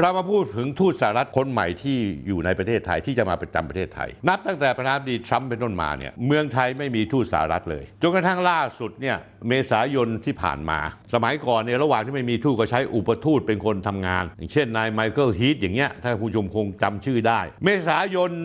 เรามาพูดถึงทูตสหรัฐคนใหม่ที่อยู่ในประเทศไทยที่จะมาประจำประเทศไทย นับตั้งแต่ประธานดีทรัมป์เป็นต้นมาเนี่ยเมืองไทยไม่มีทูตสหรัฐเลย จนกระทั่งล่าสุดเนี่ยเมษายนที่ผ่านมา สมัยก่อนเนี่ยระหว่างที่ไม่มีทูตก็ใช้อุปทูตเป็นคนทำงาน อย่างเช่นนายไมเคิลฮีทอย่างเงี้ยถ้าผู้ชมคงจำชื่อได้ เมษายน 2565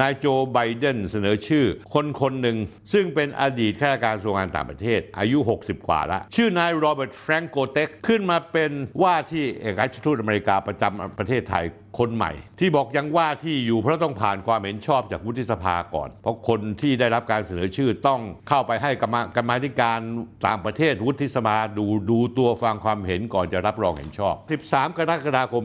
นายโจไบเดนเสนอชื่อ คนคนหนึ่งซึ่งเป็นอดีตข้าราชการกระทรวงานต่างประเทศอายุ 60 กว่าละชื่อนายโรเบิร์ตแฟรงโกเต็กขึ้นมาเป็นว่าที่ เอกอัครราชทูตอเมริกาประจำประเทศไทยคนใหม่ที่บอกยังว่าที่อยู่เพราะต้องผ่านความเห็นชอบจากวุฒิสภาก่อน เพราะคนที่ได้รับการเสนอชื่อต้องเข้าไปให้กรรมการมาธิการต่างประเทศวุฒิสภาดูดูตัวฟังความเห็นก่อนจะรับรองเห็นชอบ 13 กรกฎาคม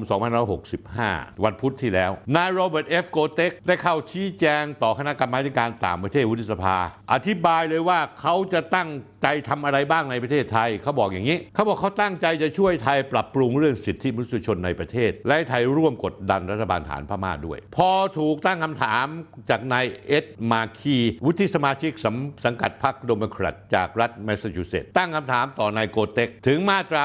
2565 วันพุธที่แล้วนายโรเบิร์ตเอฟโกเต็กได้เข้าชี้แจงต่อคณะกรรมาการต่างประเทศวุฒิสภา อธิบายเลยว่าเขาจะตั้งใจทำอะไรบ้างในประเทศไทย เขาบอกอย่างนี้ เขาบอกเขาตั้งใจจะช่วยไทยปรับปรุงเรื่องสิทธิมนุษยชนในประเทศ และไทยร่วมกฎดดันรัฐบาลฐานพม่าด้วย พอถูกตั้งคำถามจากนายเอ็ดมาคีวุฒิสมาชิกสสังกัดพรรคโดมแครตจากรัฐแมสซาชูเซตส์ตั้งคำถามต่อนายโกเต็กถึงมาตรา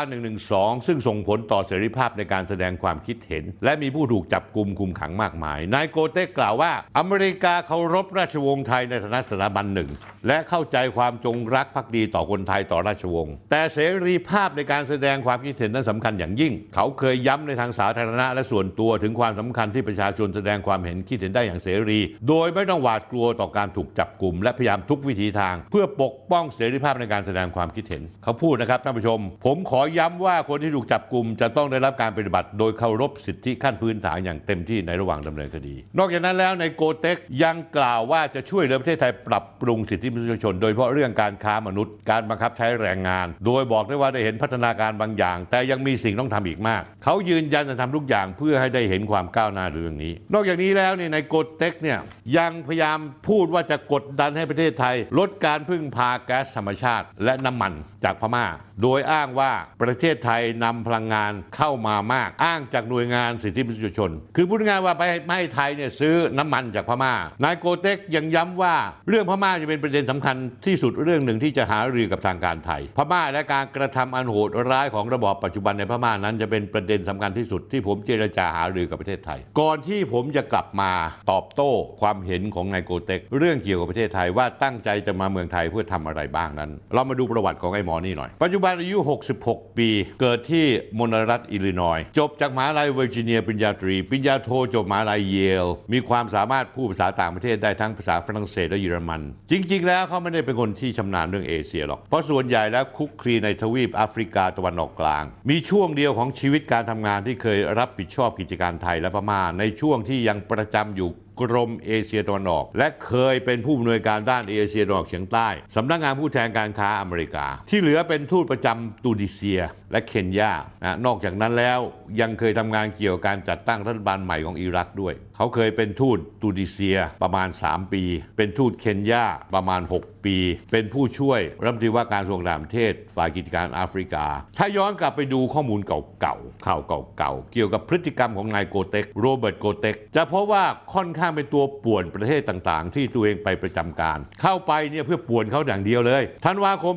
112 ซึ่งส่งผลต่อเสรีภาพในการแสดงความคิดเห็น และมีผู้ถูกจับกลุ่มคุมขังมากมายนายโกเต็กกล่าวว่า อเมริกาเคารพราชวงศ์ไทยในฐานะสถาบันหนึ่งและเข้าใจความจงรักภักดีต่อคนไทยต่อราชวงศ์แต่เสรีภาพในการแสดงความคิดเห็นนั้นสำคัญอย่างยิ่ง เขาเคยย้ำในทางสาธารณะและส่วนตัวถึงความสำคัญที่ประชาชนแสดงความเห็นคิดเห็นได้อย่างเสรี โดยไม่ต้องหวาดกลัวต่อการถูกจับกลุ่มและพยายามทุกวิถีทาง เพื่อปกป้องเสรีภาพในการแสดงความคิดเห็น เขาพูดนะครับท่านผู้ชม ผมขอย้ำว่าคนที่ถูกจับกลุ่มจะต้องได้รับการปฏิบัติ โดยเคารพสิทธิขั้นพื้นฐานอย่างเต็มที่ในระหว่างดำเนินคดีนอกจากนั้นแล้วในโกเทคกยังกล่าวว่าจะช่วยเหลือประเทศไทยปรับปรุงสิทธิมนุษยชน โดยเฉพาะเรื่องการค้ามนุษย์การบังคับใช้แรงงาน โดยบอกได้ว่าได้เห็นพัฒนาการบางอย่าง แต่ยังมีสิ่งต้องทำอีกมาก เขายืนยันจะทำทุกอย่างเพื่อให้ได้เห็นความก้าวหน้าเรื่องนี้ นอกจากนี้แล้วเนี่ยในโกดเทคเนี่ยยังพยายามพูดว่าจะกดดันให้ประเทศไทยลดการพึ่งพาแก๊สธรรมชาติ และน้ำมันจากพม่า โดยอ้างว่าประเทศไทยนำพลังงานเข้ามามากอ้างจากหน่วยงานสิทธิมนุษยชน คือพูดง่ายว่าไปไม่ให้ไทยเนี่ยซื้อน้ำมันจากพม่านายโกเต็กยังย้ำว่าเรื่องพม่าจะเป็นประเด็นสำคัญที่สุดเรื่องหนึ่งที่จะหารือกับทางการไทย พม่าและการกระทำอันโหดร้ายของระบอบปัจจุบันในพม่านั้นจะเป็นประเด็นสำคัญที่สุดที่ผมเจรจาหารือือกับประเทศไทย ก่อนที่ผมจะกลับมาตอบโต้ความเห็นของนายโกเต็กเรื่องเกี่ยวกับประเทศไทยว่า ตั้งใจจะมาเมืองไทยเพื่อทำอะไรบ้างนั้น เรามาดูประวัติของไอ้หมอนี่หน่อยปัจจุบันอายุ 66 ปี เกิดที่มณรัฐอิลลินอยจบจากมหาลัยเวอร์จิเนียปริญญาตรีปริญญาโทจบมหาลัยเยล มีความสามารถพูดภาษาต่างประเทศได้ทั้งภาษาฝรั่งเศสและเยอรมันจริง ๆ แล้วเขาไม่ได้เป็นคนที่ชำนาญเรื่องเอเชียหรอกเพราะส่วนใหญ่แล้วคุกคลีในทวีปแอฟริกาตะวันออกกลาง มีช่วงเดียวของชีวิตการทำงานที่เคยรับผิดชอบกิจการการไทยและพม่าในช่วงที่ยังประจำอยู่กรมเอเชียตะวันออก และเคยเป็นผู้อำนวยการด้านเอเชียตะวันออกเฉียงใต้สำนักงานผู้แทนการค้าอเมริกา ที่เหลือเป็นทูตประจำตูดิเซียและเคนยานะนอกจากนั้นแล้วยังเคยทำงานเกี่ยวกับการจัดตั้งรัฐบาลใหม่ของอิรักด้วย เขาเคยเป็นทูตตูดิเซียประมาณ 3 ปี เป็นทูตเคนยาประมาณ 6 ปี เป็นผู้ช่วยรัฐมนตรีว่าการกระทรวงต่างประเทศฝ่ายกิจการแอฟริกา ถ้าย้อนกลับไปดูข้อมูลเก่าๆข่าวเก่าๆเกี่ยวกับพฤติกรรมของนายโกเต็กโรเบิร์ตโกเต็กจะพบว่าค่อนข้างางเป็นตัวป่วนประเทศต่างๆ ที่ตัวเองไปประจำการ เข้าไปเนี่ยเพื่อป่วนเขาอย่างเดียวเลยธันวาคม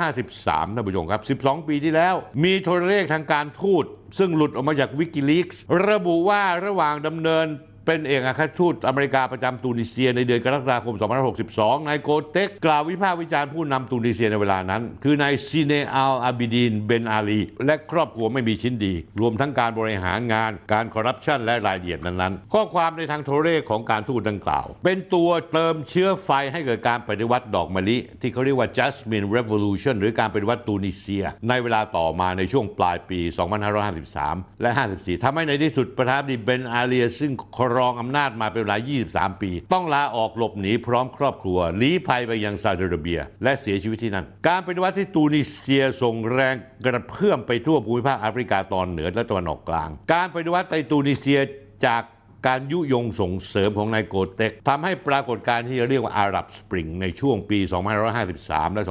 2553ท่านผู้ชมครับ 12 ปีที่แล้ว มีโทรเลขทางการทูตซึ่งหลุดออกมาจากวิกิลีกส์ระบุว่าระหว่างดำเนินเป็นเอกอัครทูตอเมริกาประจำตูนิเซียในเดือนกรกฎาคม 2562 นายโกเต็กกล่าววิพากษ์วิจารณ์ผู้นำตูนิเซียในเวลานั้น คือนายซีเนอัลอาบิดีนเบนอาลี และครอบครัวไม่มีชิ้นดี รวมทั้งการบริหารงานการคอร์รัปชันและรายละเอียดนั้นๆข้อความในทางโทรเลขของการทูตดังกล่าว เป็นตัวเติมเชื้อไฟให้เกิดการปฏิวัติดอกมะลิ ที่เขาเรียกว่า Jasmine Revolution หรือการปฏิวัติตูนิเซีย ในเวลาต่อมาในช่วงปลายปี 2553 และ 54ทำให้ในที่สุดประธานิดีเบนอาลีซึ่งคอรรองอำนาจมาเป็นเวลา 23 ปี ต้องลาออกหลบหนีพร้อมครอบครัวลี้ภัยไปยังซาอุดิอาระเบีย และเสียชีวิตที่นั่น การปฏิวัติที่ตูนิเซีย ส่งแรงกระเพื่อมไปทั่ว ภูมิภาคแอฟริกาตอนเหนือและตะวันออกกลาง การปฏิวัติในตูนิเซียจากการยุยงส่งเสริมของนายโกเต็กทำให้ปรากฏการณ์ที่เรียกว่าอาหรับสปริงในช่วงปี 2553 และ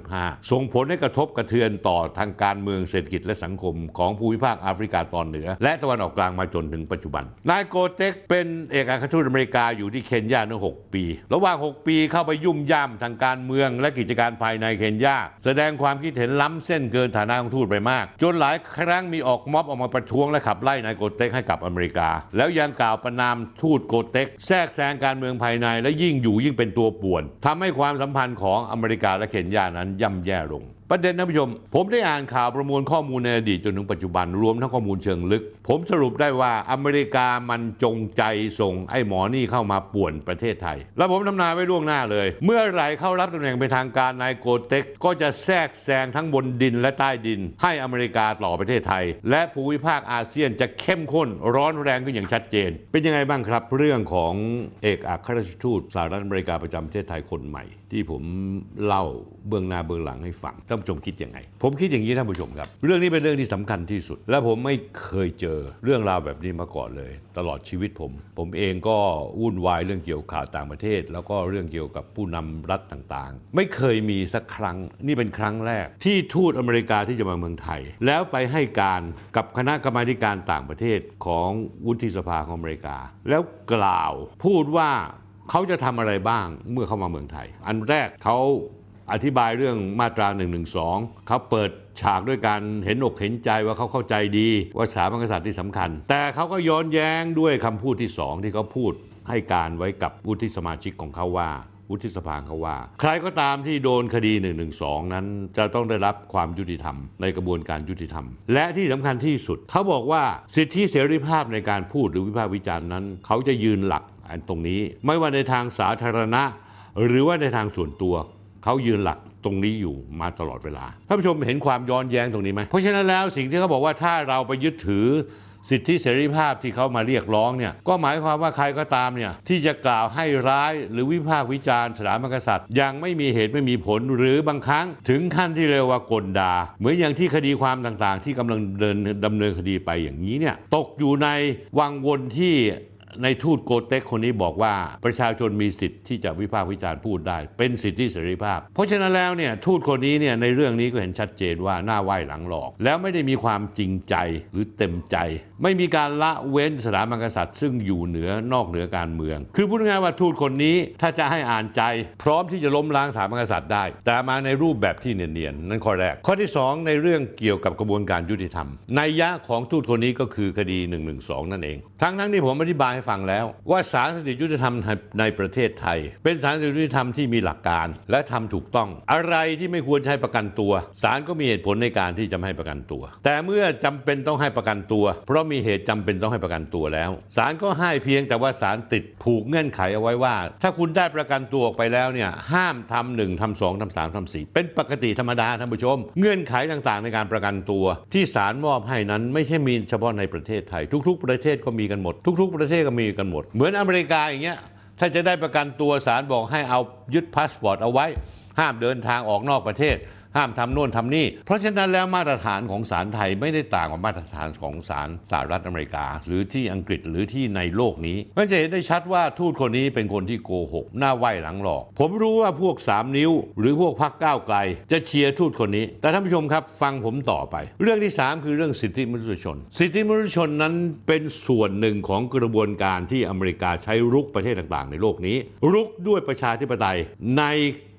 2555 ส่งผลให้กระทบกระเทือนต่อทางการเมืองเศรษฐกิจและสังคมของภูมิภาคแอฟริกาตอนเหนือ และตะวันออกกลางมาจนถึงปัจจุบัน นายโกเต็กเป็นเอกอัครทูตอเมริกาอยู่ที่เคนยาเมื่อ6ปี ระหว่าง 6 ปีเข้าไปยุ่มย่ามทางการเมืองและกิจการภายในเคนยาแสดงความคิดเห็นล้ำเส้นเกินฐานะของทูตไปมาก จนหลายครั้งมีออกม็อบออกมาประท้วงและขับไล่นายโกเต็กให้กลับอเมริกาแล้วยังกล่าวาวประนามทูตโกเต็กแทรกแซงการเมืองภายใน และยิ่งอยู่ยิ่งเป็นตัวป่วน ทำให้ความสัมพันธ์ของอเมริกาและเขนยานั้นย่ำแย่ลงประเด็นท่านผู้ชมผมได้อ่านข่าวประมวลข้อมูลในอดีตจนถึงปัจจุบันรวมทั้งข้อมูลเชิงลึก ผมสรุปได้ว่าอเมริกามันจงใจส่งไอ้หมอนี่เข้ามาป่วนประเทศไทย และผมทำนายไว้ล่วงหน้าเลยเมื่อไหร่เข้ารับตำแหน่งเป็นทางการนายโกเต็กก็จะแทรกแซงทั้งบนดิน และใต้ดิน ให้อเมริกาต่อประเทศไทย และภูมิภาคอาเซียนจะเข้มข้น ร้อนแรงขึ้นอย่างชัดเจนเป็นยังไงบ้างครับ เรื่องของเอกอัครราชทูตสหรัฐอเมริกาประจำประเทศไทยคนใหม่ที่ผมเล่า เบื้องหน้าเบื้องหลังให้ฟัง ท่านผู้ชมคิดยังไง ผมคิดอย่างนี้ท่านผู้ชมครับ เรื่องนี้เป็นเรื่องที่สำคัญที่สุด และผมไม่เคยเจอเรื่องราวแบบนี้มาก่อนเลย ตลอดชีวิตผม ผมเองก็วุ่นวายเรื่องเกี่ยวข่าวต่างประเทศ แล้วก็เรื่องเกี่ยวกับผู้นำรัฐต่างๆ ไม่เคยมีสักครั้งนี่เป็นครั้งแรก ที่ทูตอเมริกาที่จะมาเมืองไทย แล้วไปให้การกับคณะกรรมการต่างประเทศของวุฒิสภาของอเมริกา แล้วกล่าวพูดว่าเขาจะทำอะไรบ้างเมื่อเข้ามาเมืองไทย อันแรกเขาอธิบายเรื่องมาตรา1นึเขาเปิดฉากด้วยการเห็นอกเห็นใจว่าเขาเข้าใจดีว่าสถาบันกษัตริย์ที่สำคัญ แต่เขาก็ย้อนแย้งด้วยคำพูดที่สองที่เขาพูดให้การไว้กับวุฒิสมาชิกของเขาว่าวุฒิสภาเขาว่า ใครก็ตามที่โดนคดี1นึนั้นจะต้องได้รับความยุติธรรมในกระบวนการยุติธรรมและที่สำคัญที่สุดเขาบอกว่าสิทธิเสรีภาพในการพูดหรือวิพากษ์วิจารณ์นั้นเขาจะยืนหลักอันตรงนี้ไม่ว่าในทางสาธารณะ หรือว่าในทางส่วนตัว เขายืนหลักตรงนี้อยู่มาตลอดเวลาท่านผู้ชมเห็นความย้อนแย้งตรงนี้ไหมเพราะฉะนั้นแล้วสิ่งที่เขาบอกว่าถ้าเราไปยึดถือสิทธิเสรีภาพที่เขามาเรียกร้องเนี่ยก็หมายความว่าใครก็ตามเนี่ยที่จะกล่าวให้ร้ายหรือวิพากษ์วิจารณ์สถาบันกษัตริย์ยังไม่มีเหตุไม่มีผลหรือบางครั้งถึงขั้นที่เรียกว่ากลดาเหมือนอย่างที่คดีความต่างๆ ที่กำลังเดินดำเนินคดีไปอย่างนี้เนี่ยตกอยู่ในวังวนที่ในทูตโกเต็กคนนี้บอกว่าประชาชนมีสิทธิ์ที่จะวิพากษ์วิจารณ์พูดได้ เป็นสิทธิเสรีภาพ เพราะฉะนั้นแล้วเนี่ยทูตคนนี้เนี่ยในเรื่องนี้ก็เห็นชัดเจนว่าหน้าไหว้หลังหลอก แล้วไม่ได้มีความจริงใจหรือเต็มใจ ไม่มีการละเว้นสถาบันกษัตริย์ ซึ่งอยู่เหนือนอกเหนือการเมือง คือพูดง่ายว่าทูตคนนี้ถ้าจะให้อ่านใจพร้อมที่จะล้มล้างสถาบันกษัตริย์ได้ แต่มาในรูปแบบที่เนียนๆนั่นข้อแรกข้อที่ 2 ในเรื่องเกี่ยวกับกระบวนการยุติธรรมในยะของทูตคนนี้ก็คือคดี1นึนั่นเองทั้งทั้งที่ผมอธิบายให้ฟังแล้ว ว่าศาลสิยุติธรรมในประเทศไทย เป็นศาลยุติธรรมที่มีหลักการ และทำถูกต้อง อะไรที่ไม่ควรให้ประกันตัวศาลก็มีเหตุผลในการที่จะให้ประกันตัว แต่เมื่อจำเป็นต้องให้ประกันตัว เพราะมีเหตุจำเป็นต้องให้ประกันตัวแล้วศาลก็ให้เพียงแต่ว่าศาลติดผูกเงื่อนไขเอาไว้ว่า ถ้าคุณได้ประกันตัวออกไปแล้วเนี่ยห้ามทำหนึ่งทำสองทำสามทำสี่เป็นปกติธรรมดาท่านผู้ชม เงื่อนไขต่าง ๆ ในการประกันตัว ที่ศาลมอบให้นั้นไม่ใช่มีเฉพาะในประเทศไทยทุกๆประเทศก็มีกันหมดทุก ๆประเทศก็มีกันหมด เหมือนอเมริกาอย่างเงี้ยถ้าจะได้ประกันตัวศาลบอกให้เอายึดพาสปอร์ตเอาไว้ ห้ามเดินทางออกนอกประเทศห้ามทำโน่นทำนี่เพราะฉะนั้นแล้วมาตรฐานของศาลไทยไม่ได้ต่างกับมาตรฐานของศาลสหรัฐอเมริกาหรือที่อังกฤษหรือที่ในโลกนี้ มันจะเห็นได้ชัดว่าทูตคนนี้เป็นคนที่โกหกหน้าไหวหลังหลอก ผมรู้ว่าพวก3นิ้ว หรือพวกพักก้าวไกลจะเชียร์ทูตคนนี้ แต่ท่านผู้ชมครับฟังผมต่อไป เรื่องที่ 3 คือเรื่องสิทธิมนุษยชน สิทธิมนุษยชนนั้นเป็นส่วนหนึ่งของกระบวนการที่อเมริกาใช้รุกประเทศต่างๆ ในโลกนี้รุกด้วยประชาธิปไตยใน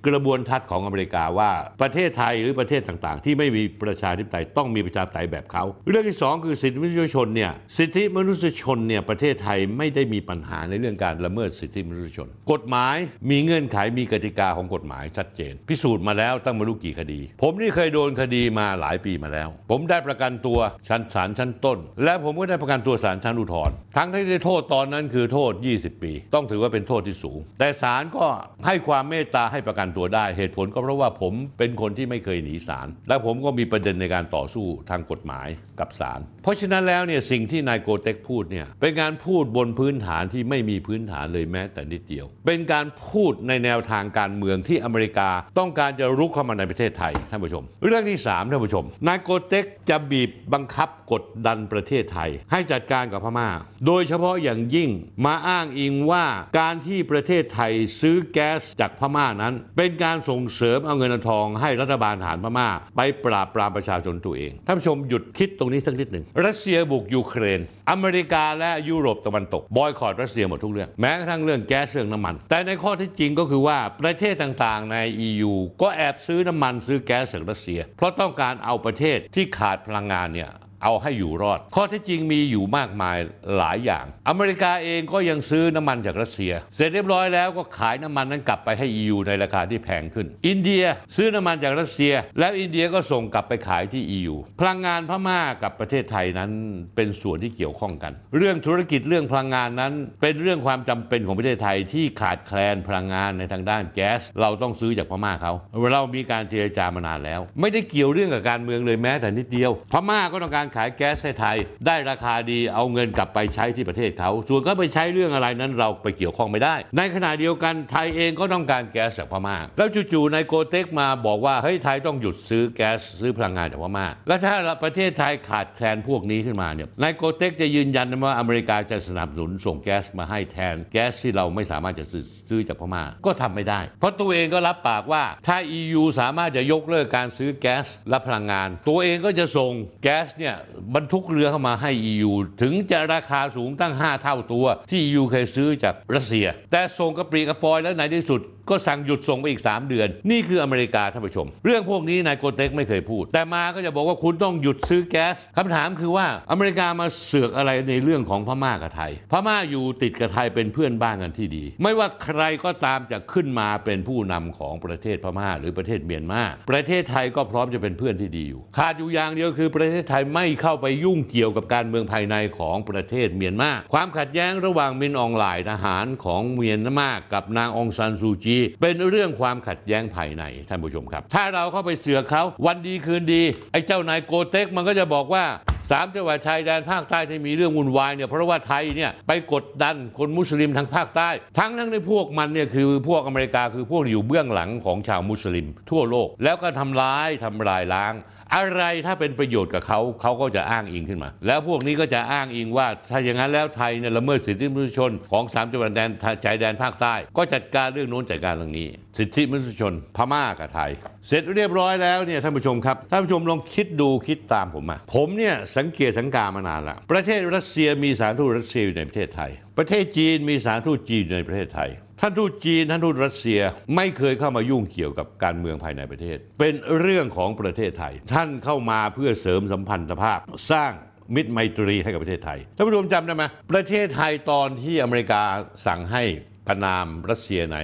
กระบวนทัศน์ของอเมริกาว่า ประเทศไทยหรือประเทศต่างๆ ที่ไม่มีประชาธิปไตยต้องมีประชาธิปไตยแบบเขา เรื่องที่ 2 คือสิทธิมนุษยชนเนี่ยสิทธิมนุษยชนเนี่ยประเทศไทยไม่ได้มีปัญหาในเรื่องการละเมิดสิทธิมนุษยชน กฎหมายมีเงื่อนไขมีกติกาของกฎหมายชัดเจน พิสูจน์มาแล้วตั้งมาลูกกี่คดี ผมนี่เคยโดนคดีมาหลายปีมาแล้ว ผมได้ประกันตัวชั้นศาลชั้นต้น และผมก็ได้ประกันตัวศาลชั้นอุทธรณ์ทั้งที่ได้โทษตอนนั้นคือโทษ 20 ปี ต้องถือว่าเป็นโทษที่สูง แต่ศาลก็ให้ความเมตตาให้ประกันตัวได้ เหตุผลก็เพราะว่าผมเป็นคนที่ไม่เคยหนีศาลและผมก็มีประเด็นในการต่อสู้ทางกฎหมายกับศาลเพราะฉะนั้นแล้วเนี่ยสิ่งที่นายโกเต็กพูดเนี่ยเป็นการพูดบนพื้นฐานที่ไม่มีพื้นฐานเลยแม้แต่นิดเดียว เป็นการพูดในแนวทางการเมืองที่อเมริกาต้องการจะรุกเข้ามาในประเทศไทยท่านผู้ชมเรื่องที่ 3 ท่านผู้ชมนายโกเต็กจะบีบบังคับกดดันประเทศไทยให้จัดการกับพม่า โดยเฉพาะอย่างยิ่งมาอ้างอิงว่าการที่ประเทศไทยซื้อแก๊สจากพม่านั้นเเป็นการส่งเสริมเอาเงินทองให้รัฐบาลฐานพม่าไปปราบปรามประชาชนตัวเอง ท่านผู้ชมหยุดคิดตรงนี้สักนิดหนึ่งรัสเซียบุกยูเครน อเมริกาและยุโรปตะวันตก บอยคอรตรัสเซียหมดทุกเรื่อง แม้กระทั่งเรื่องแก๊สเรื่องน้ำมัน แต่ในข้อที่จริงก็คือว่าประเทศต่างๆใน EU ก็แอบซื้อน้ำมันซื้อแก๊สจากรัสเซีย เพราะต้องการเอาประเทศที่ขาดพลังงานเนี่ยเอาให้อยู่รอด ข้อที่จริงมีอยู่มากมายหลายอย่าง อเมริกาเองก็ยังซื้อน้ำมันจากรัสเซีย เสร็จเรียบร้อยแล้ว ก็ขายน้ำมันนั้นกลับไปให้ EU ในราคาที่แพงขึ้น อินเดียซื้อน้ำมันจากรัสเซีย แล้วอินเดียก็ส่งกลับไปขายที่ EU พลังงานพม่ากับประเทศไทยนั้น เป็นส่วนที่เกี่ยวข้องกัน เรื่องธุรกิจเรื่องพลังงานนั้น เป็นเรื่องความจำเป็นของประเทศไทยที่ขาดแคลนพลังงานในทางด้านแก๊ส เราต้องซื้อจากพม่าเขาเรามีการเจรจามานานแล้ว ไม่ได้เกี่ยวเรื่องกับการเมืองเลยแม้แต่นิดเดียว พม่าก็ต้องการขายแก๊สให้ไทย ได้ราคาดีเอาเงินกลับไปใช้ที่ประเทศเขา ส่วนก็ไปใช้เรื่องอะไรนั้นเราไปเกี่ยวข้องไม่ได้ ในขณะเดียวกัน ไทยเองก็ต้องการแก๊สจากพม่าแล้วจู่ๆนายโกเทกมาบอกว่า เฮ้ย ไทยต้องหยุดซื้อแก๊สซื้อพลังงานจากพม่าแล้วถ้าประเทศไทยขาดแคลนพวกนี้ขึ้นมาเนี่ยนายโกเทกจะยืนยันว่าอเมริกาจะสนับสนุนส่งแก๊สมาให้แทน แก๊สที่เราไม่สามารถจะซื้อจากพม่าก็ทำไม่ได้ เพราะตัวเองก็รับปากว่า ถ้า EU สามารถจะยกเลิกการซื้อแก๊สและพลังงาน ตัวเองก็จะส่งแก๊สเนี่ยบรรทุกเรือเข้ามาให้ EU ถึงจะราคาสูงตั้ง 5 เท่าตัว ที่ EU เคยซื้อจากรัสเซีย แต่ส่งกระปรีกระปอยแล้วในที่สุดก็สั่งหยุดส่งไปอีก 3 เดือน นี่คืออเมริกาท่านผู้ชม เรื่องพวกนี้นายโกเต็กไม่เคยพูด แต่มาก็จะบอกว่าคุณต้องหยุดซื้อแก๊สคำถามคือว่าอเมริกามาเสือกอะไรในเรื่องของพม่ากับไทย พม่าอยู่ติดกับไทยเป็นเพื่อนบ้านกันที่ดี ไม่ว่าใครก็ตามจะขึ้นมาเป็นผู้นำของประเทศพม่าหรือประเทศเมียนมาประเทศไทยก็พร้อมจะเป็นเพื่อนที่ดีอยู่ขาดอยู่อย่างเดียวคือประเทศไทยไม่เข้าไปยุ่งเกี่ยวกับการเมืองภายในของประเทศเมียนมาความขัดแย้งระหว่างมินอองหลายทหารของเมียนมากับนางองซันซูจีี้เป็นเรื่องความขัดแย้งภายในท่านผู้ชมครับ ถ้าเราเข้าไปเสือกเขาวันดีคืนดีไอ้เจ้านายโกเทคมันก็จะบอกว่า สามจังหวัดชายแดนภาคใต้ที่มีเรื่องวุ่นวายเนี่ยเพราะว่าไทยเนี่ยไปกดดันคนมุสลิมทางภาคใต้ ทั้งทั้งในพวกมันเนี่ยคือพวกอเมริกาคือพวกอยู่เบื้องหลังของชาวมุสลิมทั่วโลกแล้วก็ทำร้ายทำลายล้างอะไรถ้าเป็นประโยชน์กับเขาเขาก็จะอ้างอิงขึ้นมา แล้วพวกนี้ก็จะอ้างอิงว่า ถ้าอย่างนั้นแล้วไทยเนี่ยละเมิดสิทธิมนุษยชนของ3จังหวัดแดนชายแดนภาคใต้ ก็จัดการเรื่องโน้นจัดการเรื่องนี้ สิทธิมนุษยชน พม่ากับไทย เสร็จเรียบร้อยแล้วเนี่ยท่านผู้ชมครับท่านผู้ชมลองคิดดูคิดตามผมมา ผมเนี่ยสังเกตสังกามานานละประเทศรัสเซียมีสารทูตรัสเซียอยู่ในประเทศไทยประเทศจีนมีสารทูตจีนในประเทศไทย ท่านทูตจีนท่านทูตรัสเซียไม่เคยเข้ามายุ่งเกี่ยวกับการเมืองภายในประเทศ เป็นเรื่องของประเทศไทย ท่านเข้ามาเพื่อเสริมสัมพันธภาพ สร้างมิตรไมตรีให้กับประเทศไทยท่านผู้ชมจำได้ไหมประเทศไทยตอนที่อเมริกาสั่งให้ประนามรัสเซียใน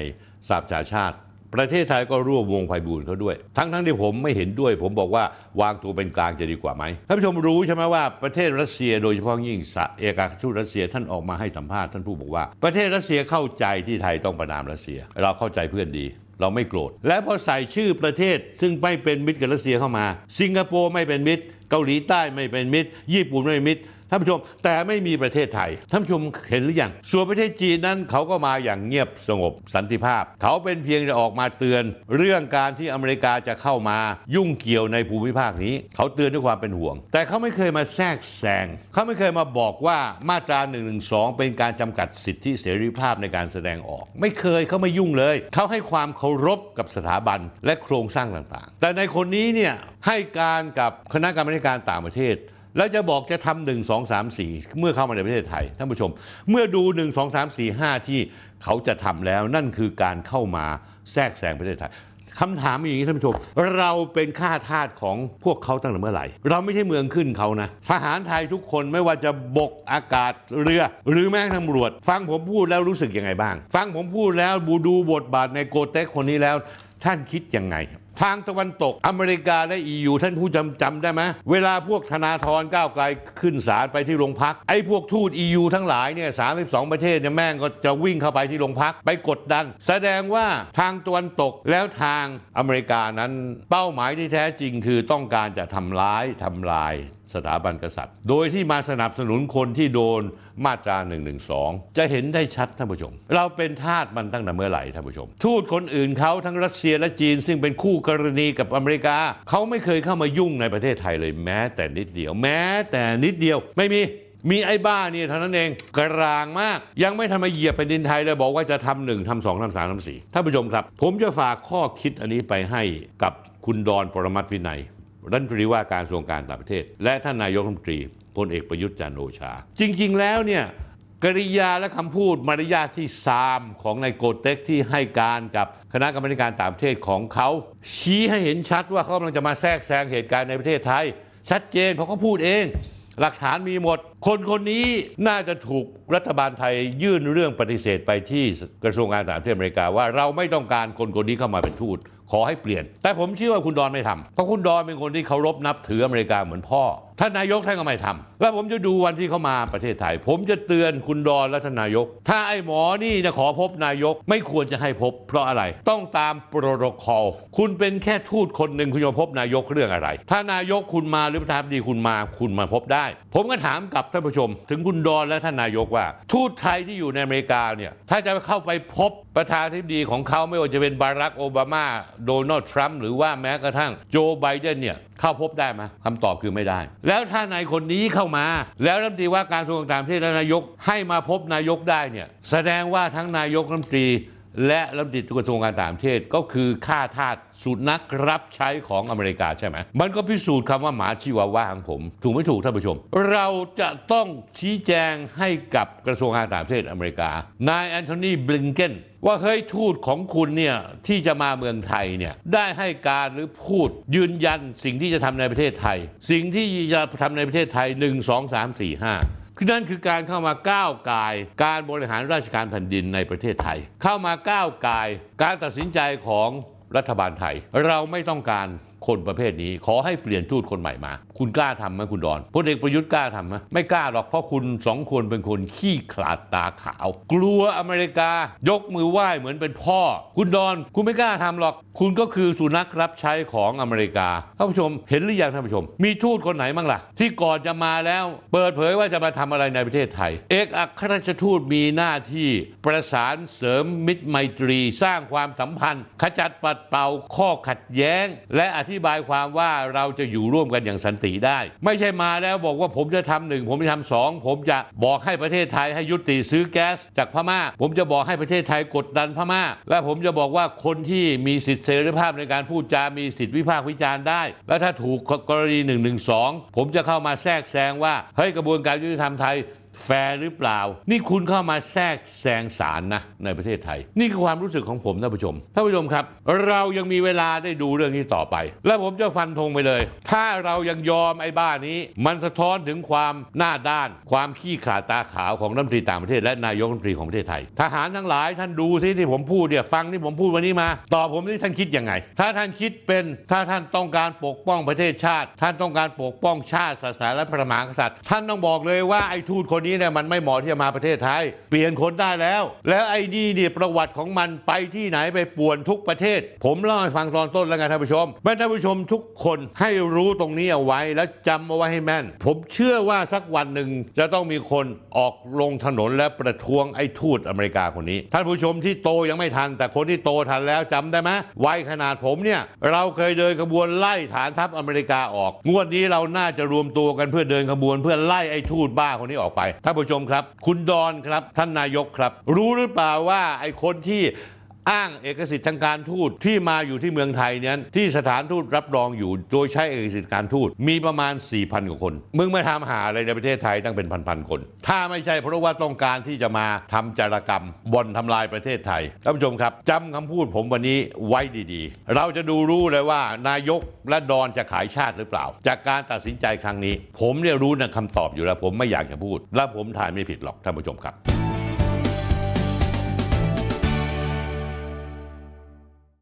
สาบชาชาติประเทศไทยก็ร่วมวงไพบูลเขาด้วยทั้งทั้งที่ผมไม่เห็นด้วยผมบอกว่าวางตัวเป็นกลางจะดีกว่าไหมท่านผู้ชมรู้ใช่ไหมว่าประเทศรัสเซียโดยเฉพาะยิ่งเอกอัครทูตรัสเซียท่านออกมาให้สัมภาษณ์ท่านผู้บอกว่าประเทศรัสเซียเข้าใจที่ไทยต้องประนามรัสเซีย เราเข้าใจเพื่อนดี เราไม่โกรธและพอใส่ชื่อประเทศซึ่งไม่เป็นมิตรกับรัสเซียเข้ามา สิงคโปร์ไม่เป็นมิตร เกาหลีใต้ไม่เป็นมิตรญี่ปุ่นไม่เป็นมิตรท่านผู้ชมแต่ไม่มีประเทศไทยท่านผู้ชมเห็นหรือยัง ส่วนประเทศจีนนั้นเขาก็มาอย่างเงียบสงบสันติภาพ เขาเป็นเพียงจะออกมาเตือนเรื่องการที่อเมริกาจะเข้ามายุ่งเกี่ยวในภูมิภาคนี้ เขาเตือนด้วยความเป็นห่วง แต่เขาไม่เคยมาแทรกแซงเขาไม่เคยมาบอกว่ามาตรา1นึเป็นการจำกัดสิทธิเสรีภาพในการแสดงออก ไม่เคยเขาไม่ยุ่งเลย เขาให้ความเคารพกับสถาบันและโครงสร้างต่างๆ แต่ในคนนี้เนี่ยให้การกับคณะกรรมการต่างประเทศแล้วจะบอกจะทำหนึ่งสองสามสี่เมื่อเข้ามาในประเทศไทยท่านผู้ชม เมื่อดูหนึ่งสองสามสี่ห้าที่เขาจะทำแล้วนั่นคือการเข้ามาแทรกแซงประเทศไทยคำถามอย่างนี้ท่านผู้ชม เราเป็นข้าทาสของพวกเขาตั้งแต่เมื่อไหร่ เราไม่ใช่เมืองขึ้นเขานะทหารไทยทุกคนไม่ว่าจะบกอากาศเรือหรือแม้ตำรวจ ฟังผมพูดแล้วรู้สึกยังไงบ้าง ฟังผมพูดแล้วบูดูบทบาทในโกเต็กคนนี้แล้วท่านคิดยังไงทางตะวันตกอเมริกาและ e ูท่านผู้จำจำได้ไหมเวลาพวกธนาธรก้าวไกลขึ้นศาลไปที่โรงพัก ไอ้พวกทูต e ูทั้งหลายเนี่ยสาประเทศเนี่ยแม่งก็จะวิ่งเข้าไปที่โรงพักไปกดดัน แสดงว่าทางตะวันตกแล้วทางอเมริกานั้นเป้าหมายที่แท้จริงคือต้องการจะทำร้ายทำลายสถาบันกษัตริย์ โดยที่มาสนับสนุนคนที่โดนมาตรา1นึจะเห็นได้ชัด ท่านผู้ชม เราเป็นทาสมันตั้งแต่เมื่อไหร่ท่านผู้ชม ทูตคนอื่นเขาทั้งรัสเซียและจีนซึ่งเป็นคู่กรณีกับอเมริกา เขาไม่เคยเข้ามายุ่งในประเทศไทยเลยแม้แต่นิดเดียว แม้แต่นิดเดียว ไม่มี มีไอ้บ้าเนี่ยเท่านั้นเองกลางมาก ยังไม่ทำมาเหยียบแผ่นดินไทยเลยบอกว่าจะทำหนึ่งทำสองทำสามทำสี่ท่านผู้ชมครับ ผมจะฝากข้อคิดอันนี้ไปให้กับคุณดอนปรมัตวินัยรัฐมนตรีว่าการกระทรวงการต่างประเทศ และท่านนายกรัฐมนตรีพลเอกประยุทธ์จันโอชา จริง ๆ แล้วเนี่ยกริยาและคำพูดมารยาทที่ซามของนายโกเต็กที่ให้การกับคณะกรรมการต่างประเทศของเขา ชี้ให้เห็นชัดว่าเขากำลังจะมาแทรกแซงเหตุการณ์ในประเทศไทย ชัดเจนเพราะเขาพูดเอง หลักฐานมีหมด คนคนนี้น่าจะถูกรัฐบาลไทยยื่นเรื่องปฏิเสธไปที่กระทรวงการต่างประเทศอเมริกา ว่าเราไม่ต้องการคนคนนี้เข้ามาเป็นทูตขอให้เปลี่ยนแต่ผมเชื่อว่าคุณดอนไม่ทำเพราะคุณดอนเป็นคนที่เคารพนับถืออเมริกาเหมือนพ่อท่านนายกท่านก็ไม่ทำแล้วผมจะดูวันที่เขามาประเทศไทย ผมจะเตือนคุณดอนและท่านนายก ถ้าไอ้หมอนี่จะขอพบนายกไม่ควรจะให้พบ เพราะอะไรต้องตามโปรโตคอลคุณเป็นแค่ทูตคนหนึ่งคุณจะพบนายกเรื่องอะไร ถ้านายกคุณมาหรือประธานดีคุณมาคุณมาพบได้ ผมก็ถามกับท่านผู้ชม ถึงคุณดอนและท่านนายกว่า ทูตไทยที่อยู่ในอเมริกาเนี่ย ถ้าจะเข้าไปพบประธานทธิบดีของเขาไม่ว่าจะเป็นบารักโอบามาโดนัลด์ทรัมป์หรือว่าแม้กระทั่งโจไบเดนเนี่ยเข้าพบได้ไหมคำตอบคือไม่ได้ แล้วถ้านายคนนี้เข้ามา แล้วรัฐมนตรีว่าการกระทรวงต่างประเทศและนายก ให้มาพบนายกได้เนี่ยแสดงว่าทั้งนายกรัฐมนตรี และรัฐมนตรีกระทรวงการต่างประเทศก็คือข้าทาสสุนัขรับใช้ของอเมริกาใช่ไหมมันก็พิสูจน์คำว่าหมาชิวาว่าของผม ถูกไม่ถูกท่านผู้ชม เราจะต้องชี้แจงให้กับกระทรวงการต่างประเทศอเมริกา นายแอนโทนีบลิงเกนว่าเฮ้ยทูตของคุณเนี่ยที่จะมาเมืองไทยเนี่ยได้ให้การหรือพูดยืนยันสิ่งที่จะทำในประเทศไทย สิ่งที่จะทำในประเทศไทย 1 2 3 4 5 คือนั่นคือการเข้ามาก้าวไกายการบริหารราชการแผ่นดินในประเทศไทย เข้ามาก้าวไกาย การตัดสินใจของรัฐบาลไทย เราไม่ต้องการคนประเภทนี้ ขอให้เปลี่ยนทูตคนใหม่มาคุณกล้าทำไหมคุณดอนพลเอกประยุทธ์กล้าทำไหมไม่กล้าหรอกเพราะคุณสองคนเป็นคนขี้ขลาดตาขาว กลัวอเมริกายกมือไหว้เหมือนเป็นพ่อ คุณดอนคุณไม่กล้าทำหรอก คุณก็คือสุนัขรับใช้ของอเมริกาท่านผู้ชม เห็นหรือยังท่านผู้ชม มีทูตคนไหนบ้างล่ะ ที่ก่อนจะมาแล้ว เปิดเผยว่าจะมาทำอะไรในประเทศไทย เอกอัครราชทูตมีหน้าที่ ประสานเสริมมิตรไมตรี สร้างความสัมพันธ์ ขจัดปัดเป่าข้อขัดแย้ง และอธิบายความว่าเราจะอยู่ร่วมกันอย่างสันติติได้ไม่ใช่มาแล้วบอกว่าผมจะทำหนึ่งผมจะทำสองผมจะบอกให้ประเทศไทยให้ยุติซื้อแก๊สจากพม่า ผมจะบอกให้ประเทศไทยกดดันพม่า และผมจะบอกว่าคนที่มีสิทธิเสรีภาพในการพูดจามีสิทธิวิพากษ์วิจารณ์ได้ และถ้าถูกกรณี1นึผมจะเข้ามาแทรกแซงว่าเฮ้ยกระบวนการยุติธรรมไทยแฟร์หรือเปล่านี่คุณเข้ามาแทรกแซงศาลนะในประเทศไทย นี่คือความรู้สึกของผมท่านผู้ชมท่านผู้ชมครับ เรายังมีเวลาได้ดูเรื่องนี้ต่อไป และผมจะฟันธงไปเลย ถ้าเรายังยอมไอ้บ้านี้ มันสะท้อนถึงความหน้าด้าน ความขี้ขาดตาขาวของรัฐมนตรีต่างประเทศและนายกรัฐมนตรีของประเทศไทย ทหารทั้งหลายท่านดูสิที่ผมพูดเนี่ยฟังที่ผมพูดวันนี้มาตอบผมที่ท่านคิดยังไง ถ้าท่านคิดเป็นถ้าท่านต้องการปกป้องประเทศชาติ ท่านต้องการปกป้องชาติศาสนาและพระมหากษัตริย์ท่านต้องบอกเลยว่าไอ้ทูตคนนนี้เนี่ยมันไม่เหมาะที่จะมาประเทศไทย เปลี่ยนคนได้แล้ว แล้วไอ้นี่เนี่ยประวัติของมันไปที่ไหนไปป่วนทุกประเทศ ผมเล่าให้ฟังตอนต้นแล้วไงท่านผู้ชม แม่ท่านผู้ชมทุกคนให้รู้ตรงนี้เอาไว้ แล้วจำเอาไว้ให้แม่น ผมเชื่อว่าสักวันหนึ่ง จะต้องมีคนออกลงถนนและประท้วงไอ้ทูตอเมริกาคนนี้ท่านผู้ชมที่โตยังไม่ทัน แต่คนที่โตทันแล้วจำได้ไหมวัยขนาดผมเนี่ยเราเคยเดินขบวนไล่ฐานทัพอเมริกาออก งวดนี้เราน่าจะรวมตัวกันเพื่อเดินขบวนเพื่อไล่ไอ้ทูตบ้าคนนี้ออกไปท่านผู้ชมครับ คุณดอนครับ ท่านนายกครับ รู้หรือเปล่าว่าไอ้คนที่อ้างเอกสิทธิ์ทางการทูตที่มาอยู่ที่เมืองไทยนั้นที่สถานทูตรับรองอยู่โดยใช้เอกสิทธิ์การทูตมีประมาณ 4,000กว่าคนมึงมาทำหาอะไรในประเทศไทยตั้งเป็นพันๆคน ถ้าไม่ใช่เพราะว่าต้องการที่จะมาทำจารกรรมบนทำลายประเทศไทยท่านผู้ชมครับจำคำพูดผมวันนี้ไว้ดี ๆ เราจะดูรู้เลยว่า นายกและดอนจะขายชาติหรือเปล่า จากการตัดสินใจครั้งนี้ ผมเนี่ยรู้นะคำตอบอยู่แล้วผมไม่อยากจะพูด และผมถ่ายไม่ผิดหรอกท่านผู้ชมครับ